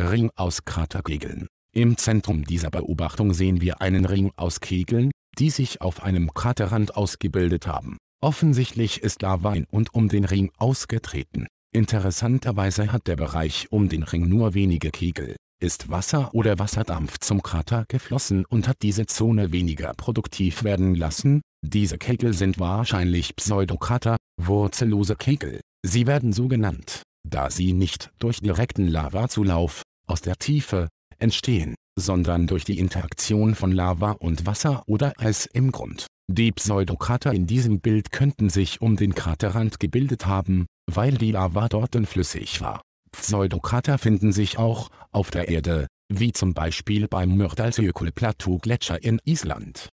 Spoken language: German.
Ring aus Kraterkegeln. Im Zentrum dieser Beobachtung sehen wir einen Ring aus Kegeln, die sich auf einem Kraterrand ausgebildet haben. Offensichtlich ist Lava in und um den Ring ausgetreten. Interessanterweise hat der Bereich um den Ring nur wenige Kegel, ist Wasser oder Wasserdampf zum Krater geflossen und hat diese Zone weniger produktiv werden lassen. Diese Kegel sind wahrscheinlich Pseudokrater, wurzellose Kegel. Sie werden so genannt, da sie nicht durch direkten Lavazulauf, aus der Tiefe, entstehen, sondern durch die Interaktion von Lava und Wasser oder Eis im Grund. Die Pseudokrater in diesem Bild könnten sich um den Kraterrand gebildet haben, weil die Lava dort flüssig war. Pseudokrater finden sich auch auf der Erde, wie zum Beispiel beim Mördalsjökull-Plateau-Gletscher in Island.